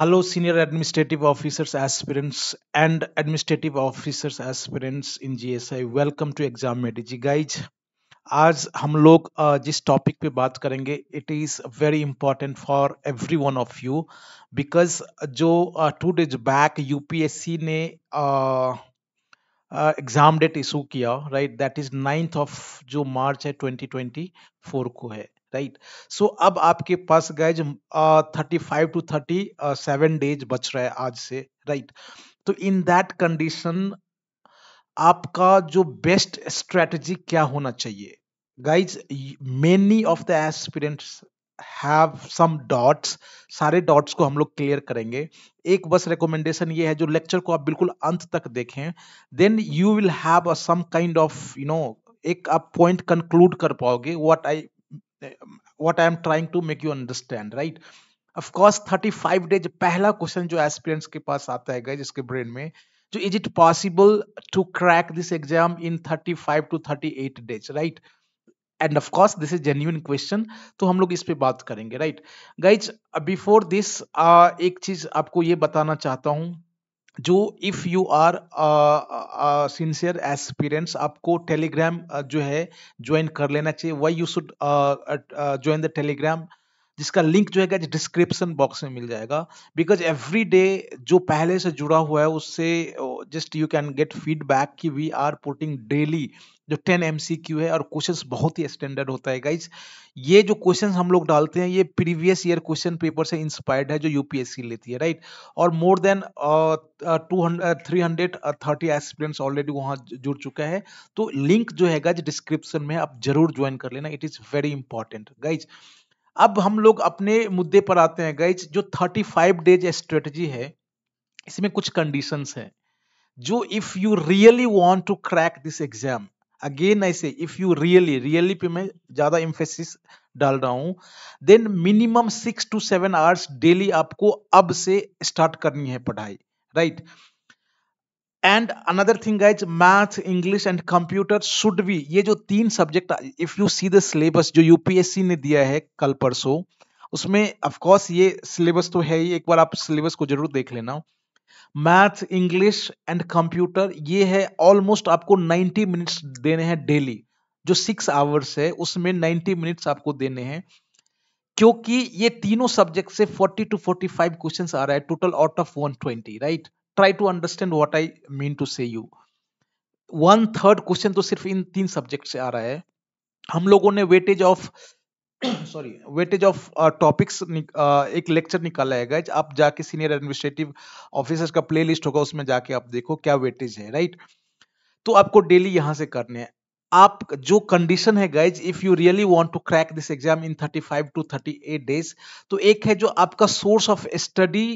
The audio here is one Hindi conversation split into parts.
Hello, senior administrative officers aspirants and administrative officers aspirants in GSI. Welcome to Exam Medici, guys. आज हम लोग जिस टॉपिक पे बात करेंगे it is very important for every one of you because जो टू डेज बैक यूपीएससी ने एग्ज़ाम डेट इशू किया right that is ninth of जो मार्च है 2024 को है राइट सो अब आपके पास guys thirty five to thirty seven days बच रहा है आज से राइट तो इन दैट कंडीशन आपका जो बेस्ट स्ट्रेटजी क्या होना चाहिए guys many of the aspirants have some doubts सारे डॉट्स को हम लोग क्लियर करेंगे एक बस रिकमेंडेशन ये है जो लेक्चर को आप बिल्कुल अंत तक देखें then you will have some kind of you know एक आप पॉइंट कंक्लूड कर पाओगे what I Um, what I am trying to make you understand right of course thirty five days पहला क्वेश्चन जो एस्पिरेंट्स के पास आता है गए जिसके ब्रेन में जो is it possible to crack this exam in thirty five to thirty eight days right and of course this is genuine question तो हम लोग इस पे बात करेंगे राइट गाइज बिफोर दिस एक चीज आपको ये बताना चाहता हूँ जो if you are sincere aspirants आपको टेलीग्राम जो है ज्वाइन कर लेना चाहिए why you should join the Telegram जिसका लिंक जो है डिस्क्रिप्शन बॉक्स में मिल जाएगा बिकॉज एवरी डे जो पहले से जुड़ा हुआ है उससे just you can get feedback कि वी आर पुटिंग डेली जो टेन एम है और क्वेश्चन बहुत ही स्टैंडर्ड होता है गाइज ये जो क्वेश्चन हम लोग डालते हैं ये प्रीवियस ईयर क्वेश्चन पेपर से इंस्पायर्ड है जो यूपीएससी लेती है राइट और more than two hundred three hundred thirty aspirants already वहाँ जुड़ चुका है तो लिंक जो है गाइज डिस्क्रिप्शन में आप जरूर ज्वाइन कर लेना it is very important guys अब हम लोग अपने मुद्दे पर आते हैं गाइज जो थर्टी फाइव डेज स्ट्रेटजी है इसमें कुछ कंडीशंस हैं जो if you really want to crack this exam again I say if you really really pay मैं ज्यादा इम्फेसिस डाल रहा हूं then minimum six to seven hours daily आपको अब से स्टार्ट करनी है पढ़ाई right and another thing guys math English and computer should be ये जो तीन subject if you see the syllabus जो यूपीएससी ने दिया है कल परसों उसमें ऑफकोर्स ये सिलेबस तो है ही एक बार आप सिलेबस को जरूर देख लेना मैथ इंग्लिश एंड कंप्यूटर ये है ऑलमोस्ट आपको 90 मिनट्स देने हैं डेली जो सिक्स आवर्स है उसमें 90 मिनट्स आपको देने हैं क्योंकि ये तीनों सब्जेक्ट से 40 टू 45 क्वेश्चंस आ रहा है total out of 120 right try to understand what I mean to say you one third question तो सिर्फ इन तीन सब्जेक्ट से आ रहा है हम लोगों ने weightage of sorry weightage of topics एक लेक्चर निकाला है गाइज आप जाके सीनियर एडमिनिस्ट्रेटिव ऑफिसर्स का प्लेलिस्ट होगा उसमें जाके आप देखो क्या वेटेज है राइट तो आपको डेली यहाँ से करने हैं आप जो कंडीशन है guys if you really want to crack this exam in 35 to 38 days तो एक है जो आपका सोर्स ऑफ स्टडी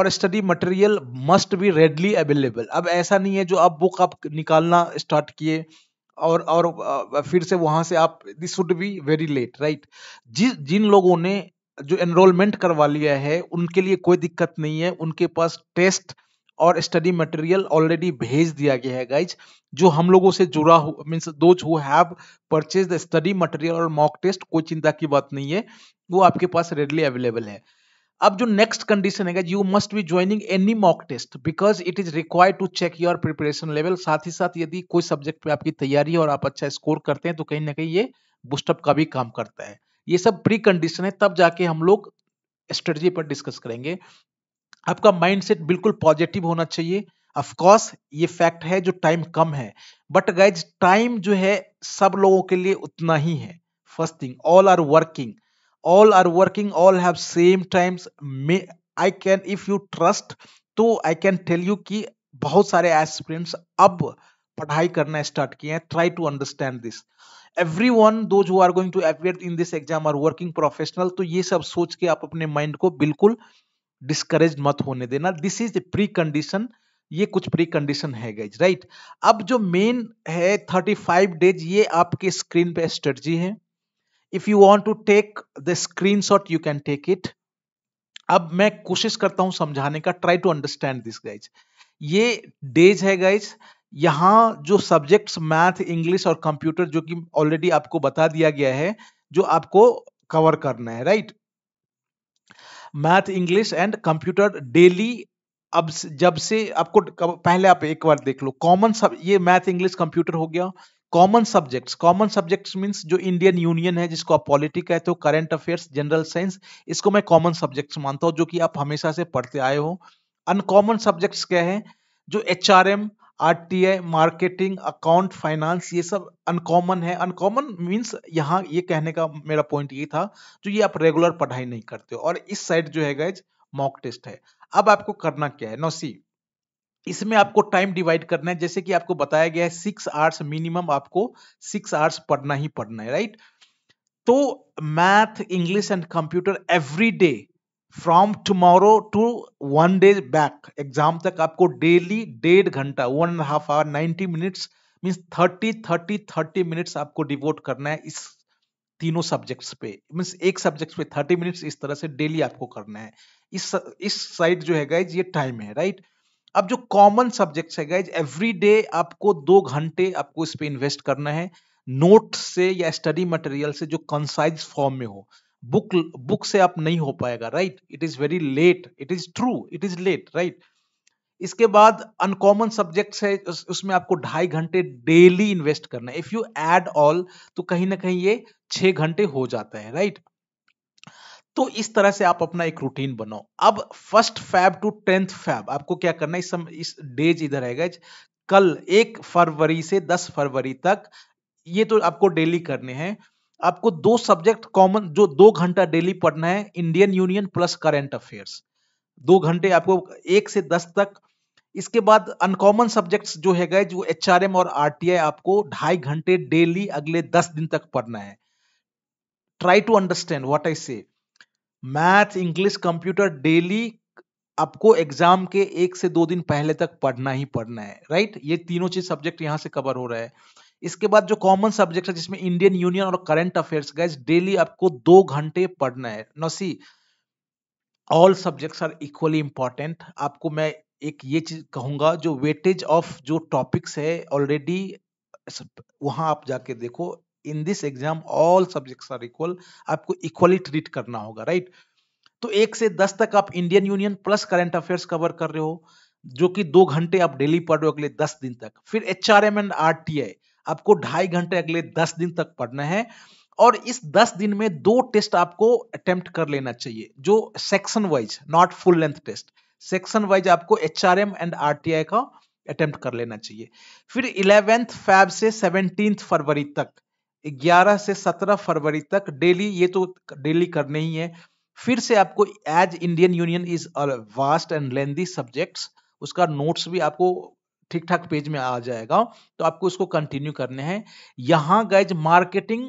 और study material must be readily available अब ऐसा नहीं है जो आप बुक आप निकालना स्टार्ट किए और और फिर से वहां से आप this should be very late right जिस जिन लोगों ने जो एनरोलमेंट करवा लिया है उनके लिए कोई दिक्कत नहीं है उनके पास टेस्ट और स्टडी मटेरियल ऑलरेडी भेज दिया गया है गाइज जो हम लोगों से जुड़ा हुआ means those who have purchase the study material और मॉक टेस्ट कोई चिंता की बात नहीं है वो आपके पास रेडली अवेलेबल है अब जो नेक्स्ट कंडीशन है you must be joining any mock test because it is required to check your preparation level साथ ही साथ यदि कोई सब्जेक्ट में आपकी तैयारी और आप अच्छा स्कोर करते हैं तो कहीं ना कहीं ये बुस्टअप का भी काम करता है ये सब प्री कंडीशन है तब जाके हम लोग स्ट्रेटजी पर डिस्कस करेंगे आपका माइंडसेट बिल्कुल पॉजिटिव होना चाहिए अफकोर्स ये फैक्ट है जो टाइम कम है बट गाइज टाइम जो है सब लोगों के लिए उतना ही है first thing all are working all are working all have same times i can if you trust तो आई कैन टेल यू कि बहुत सारे एस्पिरेंट्स अब पढ़ाई करना स्टार्ट किए हैं try to understand this every one those जो are going to appear in this exam are working professional तो ये सब सोच के आप अपने माइंड को बिल्कुल डिस्करेज मत होने देना this is the precondition ये कुछ प्री कंडीशन है गाइज राइट अब जो मेन है थर्टी फाइव डेज ये आपके स्क्रीन पे स्ट्रेटजी है if you want to take the screenshot you can take it अब मैं कोशिश करता हूं समझाने का try to understand this guys ये डेज है गाइज यहाँ जो सब्जेक्ट्स मैथ इंग्लिश और कंप्यूटर जो कि ऑलरेडी आपको बता दिया गया है जो आपको कवर करना है right math English and computer daily अब जब से आपको पहले आप एक बार देख लो कॉमन सब ये मैथ इंग्लिश कंप्यूटर हो गया common subjects common subjects means जो इंडियन यूनियन है जिसको आप पॉलिटिक कहते हो करंट अफेयर्स जनरल साइंस इसको मैं कॉमन सब्जेक्ट्स मानता हूँ जो कि आप हमेशा से पढ़ते आए हो अनकॉमन सब्जेक्ट्स क्या है जो H R M R T I marketing account finance ये सब अनकॉमन है अनकॉमन मीन्स यहाँ ये कहने का मेरा पॉइंट ये था जो ये आप रेगुलर पढ़ाई नहीं करते हो और इस साइड जो है गैज मॉक टेस्ट है अब आपको करना क्या है नौ सी इसमें आपको टाइम डिवाइड करना है जैसे कि आपको बताया गया है सिक्स आवर्स मिनिमम आपको सिक्स आवर्स पढ़ना ही पढ़ना है राइट तो math English and computer every day from tomorrow to one day back exam तक आपको डेली डेढ़ घंटा one and half hour ninety minutes means thirty thirty thirty minutes आपको डिवोट करना है इस तीनों सब्जेक्ट्स पे मीन्स एक सब्जेक्ट पे थर्टी मिनट्स इस तरह से डेली आपको करना है इस इस साइड जो है गाइज ये टाइम है राइट right? अब जो कॉमन सब्जेक्ट्स है गाइज एवरी डे आपको दो घंटे आपको इस पर इन्वेस्ट करना है नोट से या स्टडी मटेरियल से जो कंसाइज फॉर्म में हो बुक बुक से आप नहीं हो पाएगा right it is very late it is true it is late right इसके बाद अनकॉमन सब्जेक्ट्स है उसमें आपको ढाई घंटे डेली इन्वेस्ट करना है इफ यू एड ऑल तो कहीं ना कहीं ये छह घंटे हो जाता है राइट right? तो इस तरह से आप अपना एक रूटीन बनाओ अब first Feb to tenth Feb आपको क्या करना है इस सम इस डेज इधर है गज कल एक फरवरी से दस फरवरी तक ये तो आपको डेली करने हैं आपको दो सब्जेक्ट कॉमन जो दो घंटा डेली पढ़ना है Indian union plus current affairs दो घंटे आपको एक से दस तक इसके बाद अनकॉमन सब्जेक्ट्स जो है गए जो एच और आर आपको ढाई घंटे डेली अगले दस दिन तक पढ़ना है try to understand what I say math English computer daily आपको एग्जाम के एक से दो दिन पहले तक पढ़ना ही पढ़ना है राइट ये तीनों चीज सब्जेक्ट यहाँ से कवर हो रहा है इसके बाद जो कॉमन सब्जेक्ट है जिसमें इंडियन यूनियन और करंट अफेयर्स गाइस डेली आपको दो घंटे पढ़ना है no see all subjects are equally important आपको मैं एक ये चीज कहूंगा जो वेटेज ऑफ जो टॉपिक्स है ऑलरेडी वहां आप जाके देखो in this exam all subjects are equal आपको इक्वली ट्रीट करना होगा राइट तो एक से दस तक आप Indian union plus current affairs cover कर रहे हो जो कि दो घंटे आप डेली पढ़ रहे हो अगले दस दिन तक फिर H R M and R T I आपको ढाई घंटे अगले दस दिन तक पढ़ना है और इस दस दिन में दो टेस्ट आपको अटेम्प्ट कर लेना चाहिए जो section wise not full length test section wise आपको H R M and R T I का अटेम्प्ट कर लेना चाहिए फिर इलेवेंथ फैब से सेवनटीन फरवरी तक 11 से 17 फरवरी तक डेली ये तो डेली करने ही है फिर से आपको as Indian union is a vast and lengthy subjects उसका नोट्स भी आपको ठीक ठाक पेज में आ जाएगा तो आपको उसको कंटिन्यू करने हैं यहाँ गैज मार्केटिंग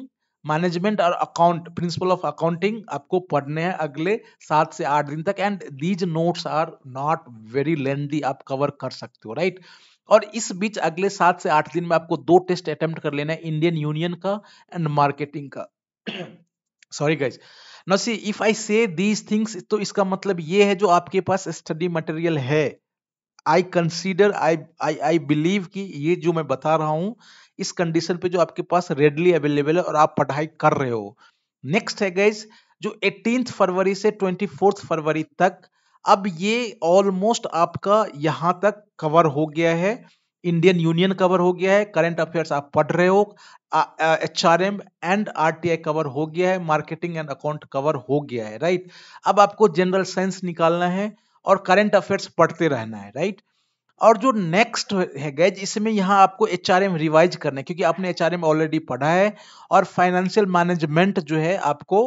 मैनेजमेंट और अकाउंट प्रिंसिपल ऑफ अकाउंटिंग आपको पढ़ने हैं अगले सात से आठ दिन तक and these notes are not very lengthy आप कवर कर सकते हो राइट right? और इस बीच अगले सात से आठ दिन में आपको दो टेस्ट अटेम्प्ट कर लेना है इंडियन यूनियन का एंड मार्केटिंग का sorry guys no see if I say these things तो इसका मतलब ये है जो आपके पास स्टडी मटेरियल है I consider I I I believe कि ये जो मैं बता रहा हूँ इस कंडीशन पे जो आपके पास रेडली अवेलेबल है और आप पढ़ाई कर रहे हो नेक्स्ट है गाइज जो एटीन फरवरी से ट्वेंटी फरवरी तक अब ये ऑलमोस्ट आपका यहां तक कवर हो गया है इंडियन यूनियन कवर हो गया है करंट अफेयर्स आप पढ़ रहे हो H R M and R T I cover हो गया है मार्केटिंग एंड अकाउंट कवर हो गया है राइट अब आपको जनरल साइंस निकालना है और करंट अफेयर्स पढ़ते रहना है राइट और जो नेक्स्ट है गैज इसमें यहाँ आपको एच आर एम रिवाइज करना है क्योंकि आपने एच आर एम ऑलरेडी पढ़ा है और फाइनेंशियल मैनेजमेंट जो है आपको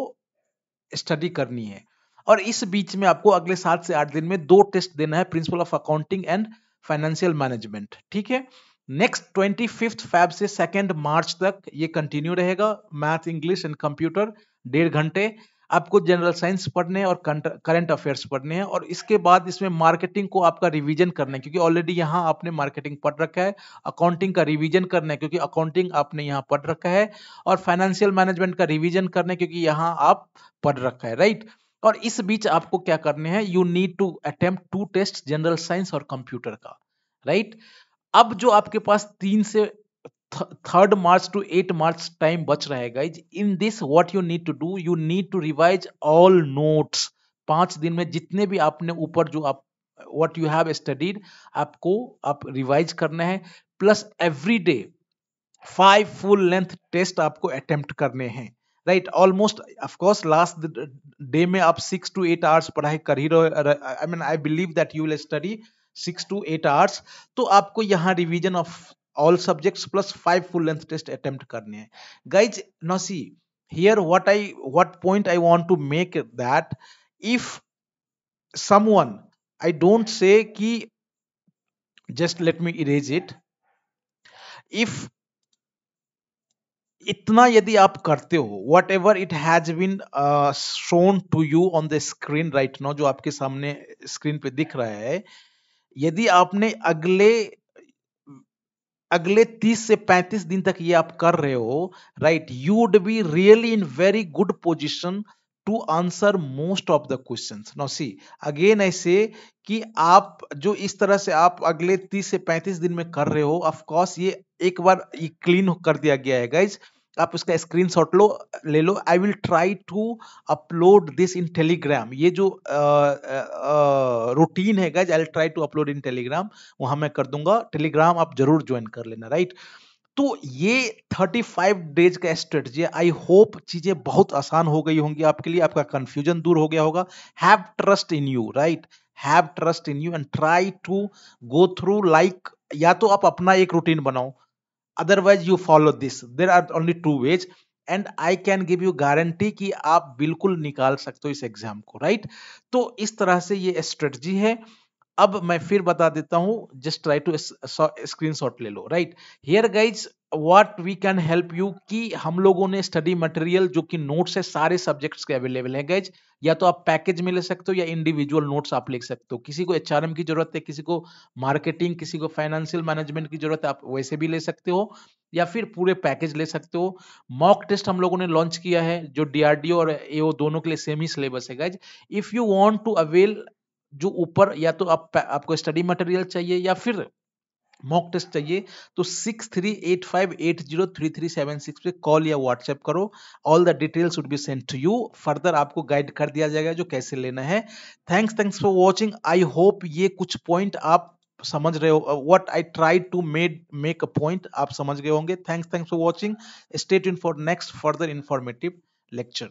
स्टडी करनी है और इस बीच में आपको अगले सात से आठ दिन में दो टेस्ट देना है principle of accounting and financial management ठीक है नेक्स्ट ट्वेंटी फिफ्थ फैब से सेकेंड मार्च तक ये कंटिन्यू रहेगा मैथ इंग्लिश एंड कंप्यूटर डेढ़ घंटे आपको जनरल साइंस पढ़ने और करंट अफेयर्स पढ़ने हैं और इसके बाद इसमें मार्केटिंग को आपका रिवीजन करना है क्योंकि ऑलरेडी यहाँ आपने मार्केटिंग पढ़ रखा है अकाउंटिंग का रिवीजन करना है क्योंकि अकाउंटिंग आपने यहाँ पढ़ रखा है और फाइनेंशियल मैनेजमेंट का रिवीजन करना है क्योंकि यहाँ आप पढ़ रखा है राइट right? और इस बीच आपको क्या करने हैं you need to attempt to test general science और कंप्यूटर का राइट अब जो आपके पास तीन से third March to eight March time बच रहेगा in this what you need to do you need to revise all notes पांच दिन में जितने भी आपने ऊपर जो आप व्हाट यू हैव स्टडीड आपको आप रिवाइज करना है plus every day five full length test आपको अटेम्प्ट करने हैं right almost of course last day में आप सिक्स टू एट आवर्स पढ़ाई कर ही रहे I mean I believe that you will study six to eight hours तो आपको यहाँ revision of all subjects plus five full length test attempt करने हैं guys now see here what I what point I want to make that if someone I don't say कि just let me erase it if इतना यदि आप करते हो whatever it has been shown to you on the screen right now जो आपके सामने स्क्रीन पे दिख रहा है यदि आपने अगले अगले 30 से 35 दिन तक ये आप कर रहे हो right you would be really in very good position to answer most of the questions. Now see, again I say कि आप जो इस तरह से आप अगले 30 से 35 दिन में कर रहे हो ऑफ कोर्स ये एक बार ये क्लीन कर दिया गया है गाइज आप उसका स्क्रीनशॉट लो ले लो I will try to upload this in Telegram ये जो रूटीन है guys I will try to upload in Telegram वहां मैं कर दूंगा टेलीग्राम आप जरूर ज्वाइन कर लेना राइट right? तो ये 35 डेज का स्ट्रेटजी आई होप चीजें बहुत आसान हो गई होंगी आपके लिए आपका कंफ्यूजन दूर हो गया होगा have trust in you right have trust in you and try to go through like या तो आप अपना एक रूटीन बनाओ otherwise you follow this there are only two ways and I can give you guarantee कि आप बिल्कुल निकाल सकते हो इस एग्जाम को राइट right? तो इस तरह से ये स्ट्रेटजी है अब मैं फिर बता देता हूँ just try to screen shot ले लो right here guys what we can help you कि हम लोगों ने स्टडी मटेरियल जो कि नोट्स है सारे सब्जेक्ट्स के अवेलेबल है गाइज या तो आप पैकेज में ले सकते हो या इंडिविजुअल नोट्स आप ले सकते हो किसी को एच की जरूरत है किसी को मार्केटिंग किसी को फाइनेंशियल मैनेजमेंट की जरूरत है आप वैसे भी ले सकते हो या फिर पूरे पैकेज ले सकते हो मॉक टेस्ट हम लोगों ने लॉन्च किया है जो डीआरडीओ और एओ दोनों के लिए सेम ही सिलेबस है guys if you want to avail जो ऊपर या तो आप आपको स्टडी मटेरियल चाहिए या फिर मॉक टेस्ट चाहिए तो six three eight five eight zero three three seven six पे कॉल या व्हाट्सएप करो all the details would be send to you further आपको गाइड कर दिया जाएगा जो कैसे लेना है thanks thanks for watching I hope ये कुछ पॉइंट आप समझ रहे हो what I try to made make a point आप समझ गए होंगे thanks thanks for watching state in for next further informative lecture